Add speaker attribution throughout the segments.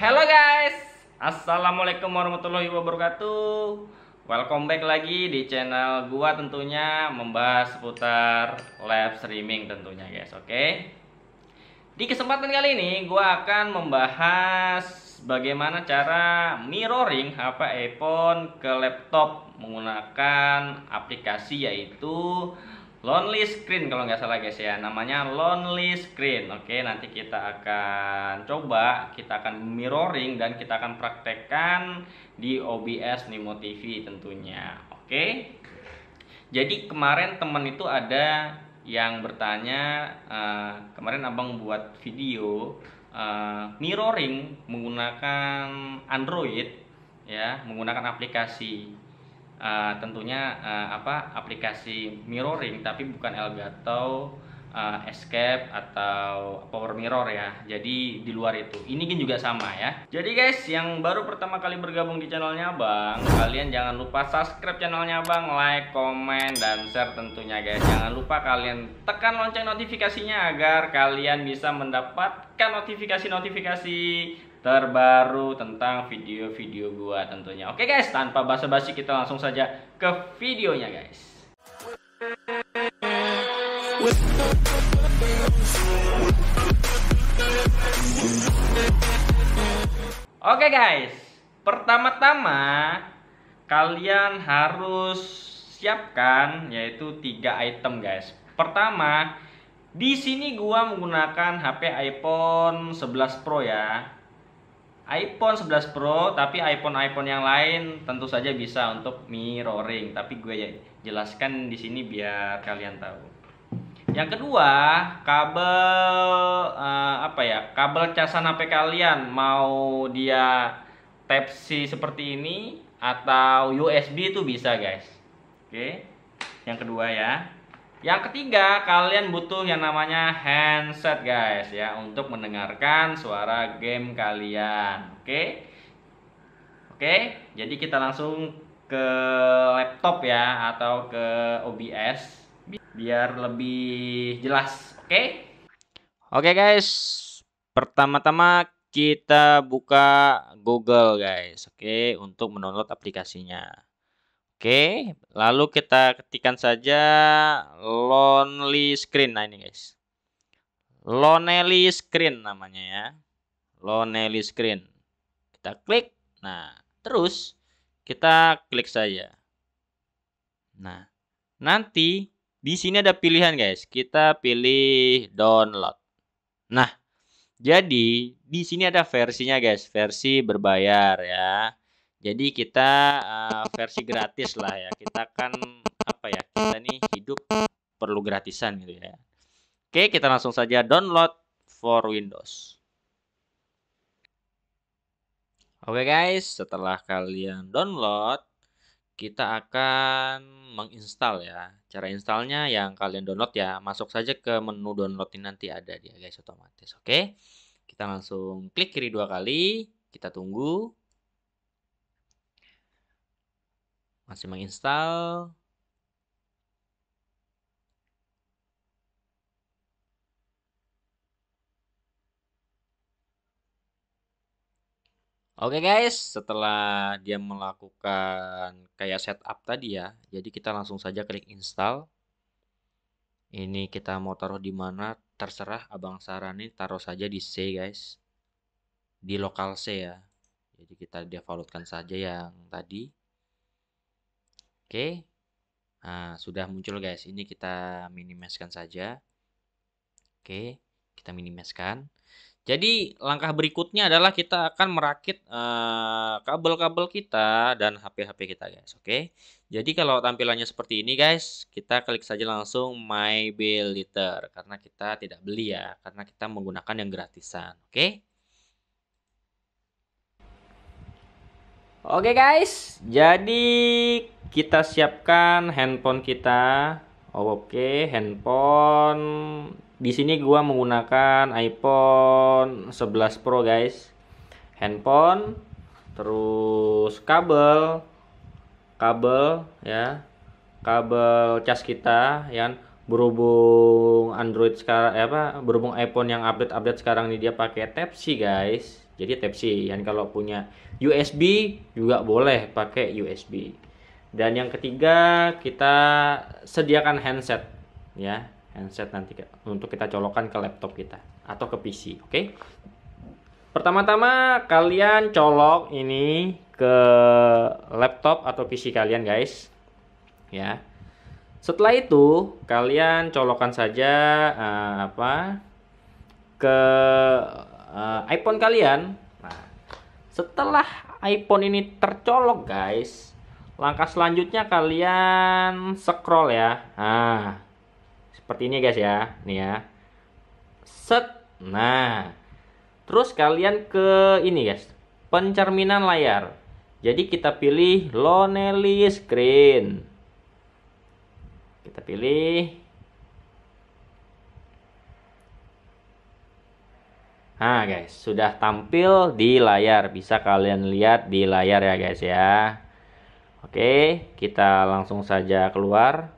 Speaker 1: Halo guys, Assalamualaikum warahmatullahi wabarakatuh Welcome back lagi di channel gua tentunya Membahas seputar live streaming tentunya guys, oke Di kesempatan kali ini gua akan membahas Bagaimana cara mirroring HP iPhone ke laptop Menggunakan aplikasi yaitu lonely screen kalau nggak salah guys ya namanya lonely screen oke nanti kita akan coba kita akan mirroring dan kita akan praktekkan di OBS Nemo TV tentunya oke jadi kemarin teman itu ada yang bertanya uh, kemarin abang buat video uh, mirroring menggunakan Android ya menggunakan aplikasi uh, tentunya uh, apa aplikasi mirroring tapi bukan Elgato uh, escape atau power mirror ya jadi di luar itu ini kan juga sama ya jadi guys yang baru pertama kali bergabung di channelnya Bang kalian jangan lupa subscribe channelnya Bang like komen dan share tentunya guys jangan lupa kalian tekan lonceng notifikasinya agar kalian bisa mendapatkan notifikasi-notifikasi terbaru tentang video-video gua tentunya. Oke guys, tanpa basa-basi kita langsung saja ke videonya guys. Oke guys, pertama-tama kalian harus siapkan yaitu tiga item guys. Pertama, di sini gua menggunakan HP iPhone 11 Pro ya iPhone 11 Pro tapi iPhone-iPhone yang lain tentu saja bisa untuk mirroring tapi gue ya jelaskan di sini biar kalian tahu. Yang kedua, kabel uh, apa ya? Kabel casan HP kalian mau dia Type C seperti ini atau USB itu bisa, guys. Oke. Yang kedua ya. Yang ketiga, kalian butuh yang namanya handset guys ya untuk mendengarkan suara game kalian. Oke? Okay? Oke, okay? jadi kita langsung ke laptop ya atau ke OBS biar lebih jelas. Oke? Okay? Oke okay, guys, pertama-tama kita buka Google guys. Oke, okay? untuk mendownload aplikasinya. Oke, lalu kita ketikkan saja lonely screen. Nah ini guys. Lonely screen namanya ya. Lonely screen. Kita klik. Nah, terus kita klik saja. Nah, nanti di sini ada pilihan guys. Kita pilih download. Nah, jadi di sini ada versinya guys, versi berbayar ya. Jadi kita uh, versi gratis lah ya. Kita kan apa ya? Kita nih hidup perlu gratisan gitu ya. Oke, kita langsung saja download for Windows. Oke guys, setelah kalian download, kita akan menginstal ya. Cara installnya yang kalian download ya, masuk saja ke menu download ini nanti ada dia guys otomatis. Oke, kita langsung klik kiri dua kali, kita tunggu. masih menginstal Oke okay guys, setelah dia melakukan kayak setup tadi ya, jadi kita langsung saja klik install. Ini kita mau taruh di mana, terserah abang saranin taruh saja di C guys, di lokal C ya. Jadi kita defaultkan saja yang tadi. Oke. Nah, sudah muncul guys. Ini kita minimaskan saja. Oke, kita minimaskan. Jadi langkah berikutnya adalah kita akan merakit eh, kabel-kabel uh, kita dan HP-HP kita guys, oke. Okay? Jadi kalau tampilannya seperti ini guys, kita klik saja langsung my bill liter karena kita tidak beli ya, karena kita menggunakan yang gratisan, oke. Okay? Oke guys, jadi kita siapkan handphone kita. Oh, oke, okay. handphone di sini gua menggunakan iPhone 11 Pro guys. Handphone, terus kabel, kabel ya, kabel cas kita, yang kan. berhubung Android sekarang eh apa berhubung iPhone yang update-update sekarang ini dia pakai Type C guys jadi Type C dan kalau punya USB juga boleh pakai USB dan yang ketiga kita sediakan handset ya handset nanti untuk kita colokan ke laptop kita atau ke PC oke okay? pertama-tama kalian colok ini ke laptop atau PC kalian guys ya setelah itu kalian colokan saja uh, apa ke uh, iPhone kalian. Nah, setelah iPhone ini tercolok, guys, langkah selanjutnya kalian scroll ya. Nah, seperti ini guys ya. Nih ya. Set. Nah, terus kalian ke ini guys, pencerminan layar. Jadi kita pilih Lonely Screen. Kita pilih Nah guys, sudah tampil di layar. Bisa kalian lihat di layar ya guys ya. Oke, kita langsung saja keluar.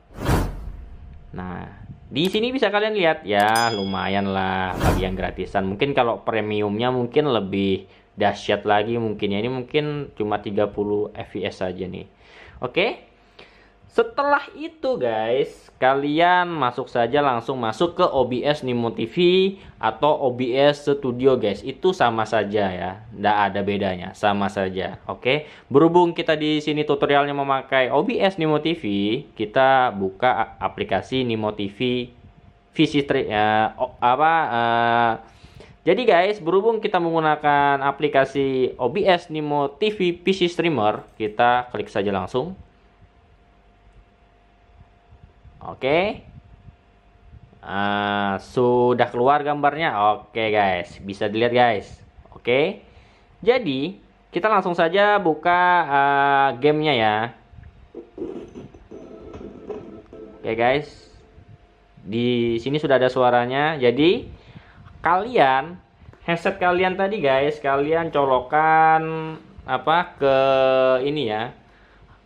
Speaker 1: Nah, di sini bisa kalian lihat ya, lumayan lah bagi yang gratisan. Mungkin kalau premiumnya mungkin lebih dahsyat lagi mungkin ya. Ini mungkin cuma 30 fps saja nih. Oke, setelah itu guys, kalian masuk saja langsung masuk ke OBS Nimo TV atau OBS Studio guys. Itu sama saja ya, tidak ada bedanya, sama saja. Oke, berhubung kita di sini tutorialnya memakai OBS Nimo TV, kita buka aplikasi Nimo TV Visi uh, eh, apa uh, jadi guys, berhubung kita menggunakan aplikasi OBS Nimo TV PC Streamer, kita klik saja langsung Oke. Okay. Uh, sudah keluar gambarnya? Oke okay, guys, bisa dilihat guys. Oke. Okay. Jadi, kita langsung saja buka uh, gamenya ya. Oke okay, guys. Di sini sudah ada suaranya. Jadi, kalian headset kalian tadi guys, kalian colokan apa ke ini ya.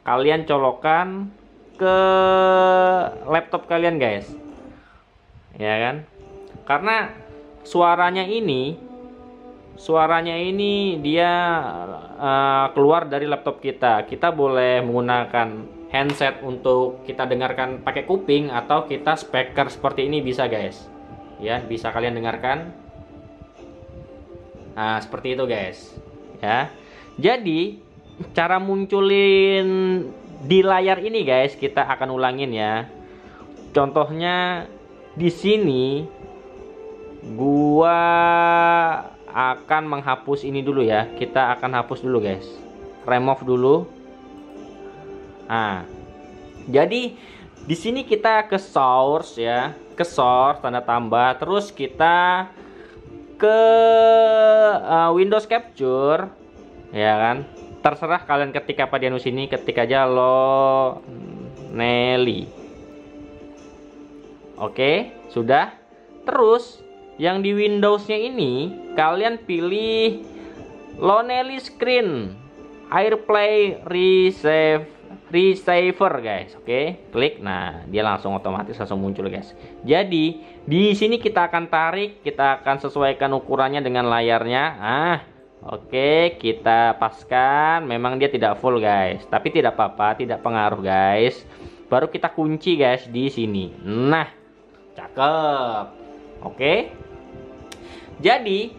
Speaker 1: Kalian colokan ke laptop kalian guys ya kan karena suaranya ini suaranya ini dia uh, keluar dari laptop kita kita boleh menggunakan handset untuk kita dengarkan pakai kuping atau kita speaker seperti ini bisa guys ya bisa kalian dengarkan nah seperti itu guys ya jadi cara munculin di layar ini guys kita akan ulangin ya contohnya di sini gua akan menghapus ini dulu ya kita akan hapus dulu guys remove dulu ah jadi di sini kita ke source ya ke source tanda tambah terus kita ke uh, Windows Capture ya kan terserah kalian ketik apa di anus ini ketik aja lo Nelly oke sudah terus yang di Windowsnya ini kalian pilih Lonely Screen AirPlay Receive receiver guys oke klik nah dia langsung otomatis langsung muncul guys jadi di sini kita akan tarik kita akan sesuaikan ukurannya dengan layarnya ah Oke, kita paskan. Memang dia tidak full, guys. Tapi tidak apa-apa, tidak pengaruh, guys. Baru kita kunci, guys, di sini. Nah, cakep. Oke. Jadi,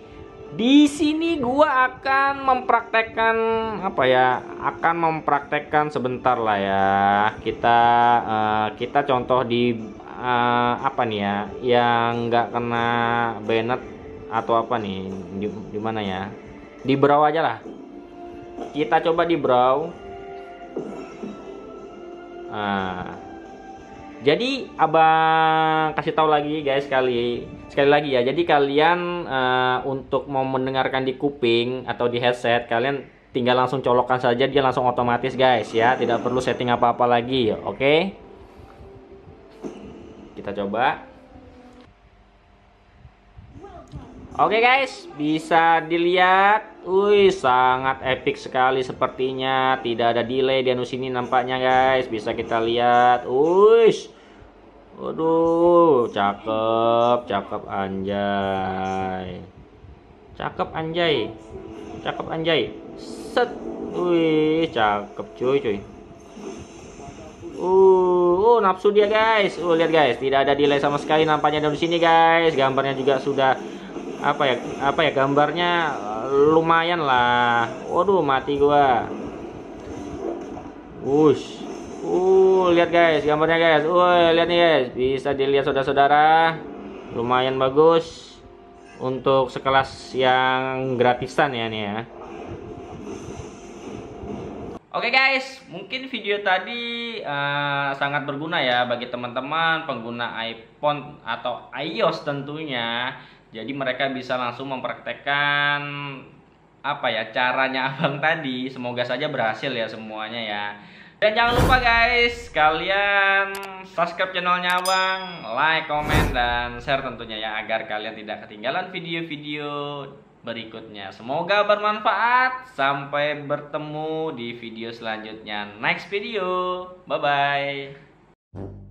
Speaker 1: di sini gua akan mempraktekkan apa ya? Akan mempraktekkan sebentar lah ya. Kita uh, kita contoh di uh, apa nih ya? Yang nggak kena benet atau apa nih? di mana ya? di brow aja lah kita coba di brow nah, jadi abang kasih tahu lagi guys sekali sekali lagi ya jadi kalian uh, untuk mau mendengarkan di kuping atau di headset kalian tinggal langsung colokan saja dia langsung otomatis guys ya tidak perlu setting apa-apa lagi oke okay? kita coba Oke guys, bisa dilihat, wih sangat epic sekali sepertinya, tidak ada delay di anus ini nampaknya guys, bisa kita lihat, wih, waduh, cakep, cakep anjay, cakep anjay, cakep anjay, set, wih, cakep cuy cuy, Uh, uh, nafsu dia guys. Uh, lihat guys, tidak ada delay sama sekali nampaknya di sini guys. Gambarnya juga sudah apa ya apa ya gambarnya eh, lumayan lah waduh mati gua wush uh lihat guys gambarnya guys woi lihat nih guys bisa dilihat saudara-saudara lumayan bagus untuk sekelas yang gratisan ya nih ya Oke okay guys, mungkin video tadi uh, sangat berguna ya bagi teman-teman pengguna iPhone atau iOS tentunya jadi mereka bisa langsung mempraktekkan apa ya caranya abang tadi. Semoga saja berhasil ya semuanya ya. Dan jangan lupa guys, kalian subscribe channelnya abang, like, komen, dan share tentunya ya agar kalian tidak ketinggalan video-video berikutnya. Semoga bermanfaat. Sampai bertemu di video selanjutnya. Next video. Bye-bye.